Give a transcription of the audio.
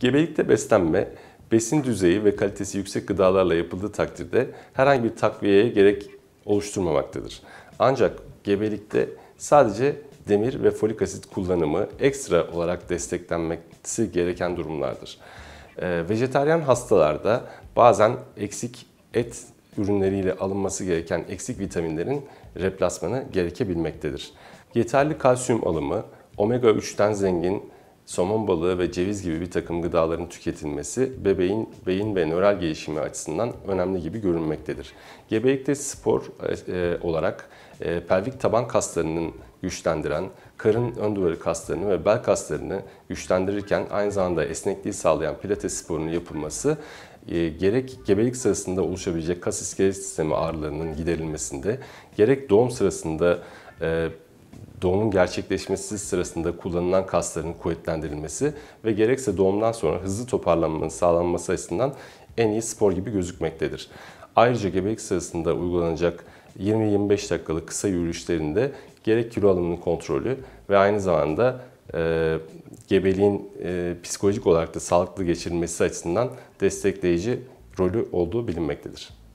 Gebelikte beslenme, besin düzeyi ve kalitesi yüksek gıdalarla yapıldığı takdirde herhangi bir takviyeye gerek oluşturmamaktadır. Ancak gebelikte sadece demir ve folik asit kullanımı ekstra olarak desteklenmesi gereken durumlardır. E, vejetaryen hastalarda bazen eksik et ürünleriyle alınması gereken eksik vitaminlerin replasmanı gerekebilmektedir. Yeterli kalsiyum alımı, omega 3'ten zengin somon balığı ve ceviz gibi bir takım gıdaların tüketilmesi bebeğin beyin ve nöral gelişimi açısından önemli gibi görünmektedir. Gebelikte spor e, e, olarak e, pelvik taban kaslarının güçlendiren, karın ön duvarı kaslarını ve bel kaslarını güçlendirirken aynı zamanda esnekliği sağlayan pilates sporunun yapılması e, gerek gebelik sırasında oluşabilecek kas iskelet sistemi ağrılarının giderilmesinde, gerek doğum sırasında e, doğumun gerçekleşmesi sırasında kullanılan kasların kuvvetlendirilmesi ve gerekse doğumdan sonra hızlı toparlanmanın sağlanması açısından en iyi spor gibi gözükmektedir. Ayrıca gebelik sırasında uygulanacak 20-25 dakikalık kısa yürüyüşlerinde gerek kilo alımının kontrolü ve aynı zamanda e, gebeliğin e, psikolojik olarak da sağlıklı geçirilmesi açısından destekleyici rolü olduğu bilinmektedir.